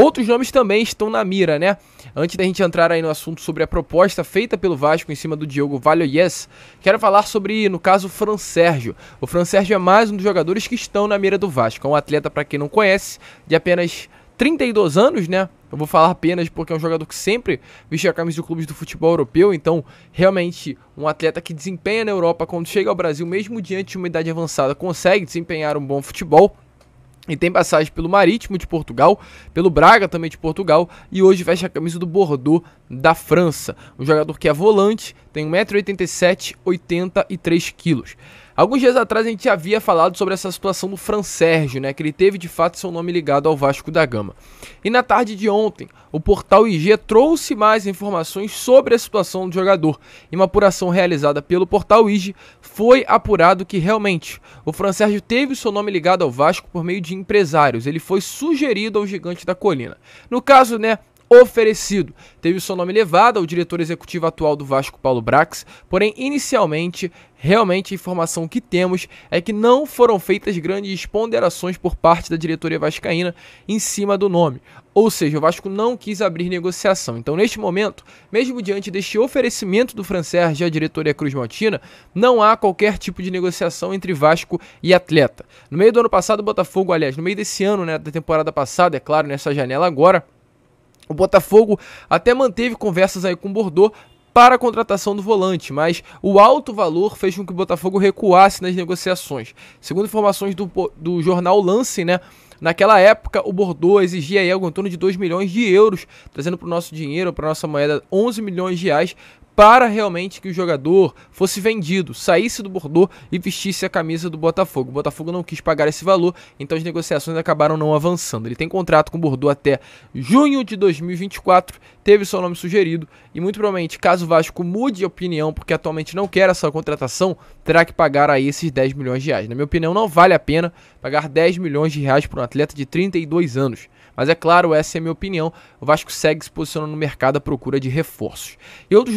Outros nomes também estão na mira, né? Antes da gente entrar aí no assunto sobre a proposta feita pelo Vasco em cima do Diogo Valhoyes, quero falar sobre, no caso, o Fran Sérgio. O Fran Sérgio é mais um dos jogadores que estão na mira do Vasco. É um atleta, para quem não conhece, de apenas 32 anos, né? Eu vou falar apenas porque é um jogador que sempre vestiu a camisa de clubes do futebol europeu, então realmente um atleta que desempenha na Europa quando chega ao Brasil, mesmo diante de uma idade avançada, consegue desempenhar um bom futebol. E tem passagem pelo Marítimo de Portugal, pelo Braga também de Portugal, e hoje veste a camisa do Bordeaux da França. Um jogador que é volante, tem 1,87m, 83kg. Alguns dias atrás a gente havia falado sobre essa situação do Fran Sérgio, né, que ele teve de fato seu nome ligado ao Vasco da Gama. E na tarde de ontem, o portal IG trouxe mais informações sobre a situação do jogador. Em uma apuração realizada pelo portal IG, foi apurado que realmente o Fran Sérgio teve seu nome ligado ao Vasco por meio de empresários. Ele foi sugerido ao gigante da colina. No caso, né, oferecido. Teve seu nome levado ao diretor executivo atual do Vasco, Paulo Brax, porém, inicialmente, realmente a informação que temos é que não foram feitas grandes ponderações por parte da diretoria vascaína em cima do nome. Ou seja, o Vasco não quis abrir negociação. Então, neste momento, mesmo diante deste oferecimento do francês à diretoria Cruz Maltina, não há qualquer tipo de negociação entre Vasco e atleta. No meio do ano passado, o Botafogo, aliás, no meio desse ano, né, da temporada passada, é claro, nessa janela agora, o Botafogo até manteve conversas aí com o Bordeaux para a contratação do volante, mas o alto valor fez com que o Botafogo recuasse nas negociações. Segundo informações do, do jornal Lance, né? Naquela época, o Bordeaux exigia aí algo em torno de 2 milhões de euros, trazendo para o nosso dinheiro, para a nossa moeda, 11 milhões de reais para realmente que o jogador fosse vendido, saísse do Bordeaux e vestisse a camisa do Botafogo. O Botafogo não quis pagar esse valor, então as negociações acabaram não avançando. Ele tem contrato com o Bordeaux até junho de 2024, teve seu nome sugerido e muito provavelmente, caso o Vasco mude de opinião, porque atualmente não quer essa contratação, terá que pagar aí esses 10 milhões de reais. Na minha opinião, não vale a pena pagar 10 milhões de reais para um atleta de 32 anos. Mas é claro, essa é a minha opinião. O Vasco segue se posicionando no mercado à procura de reforços. E outros dois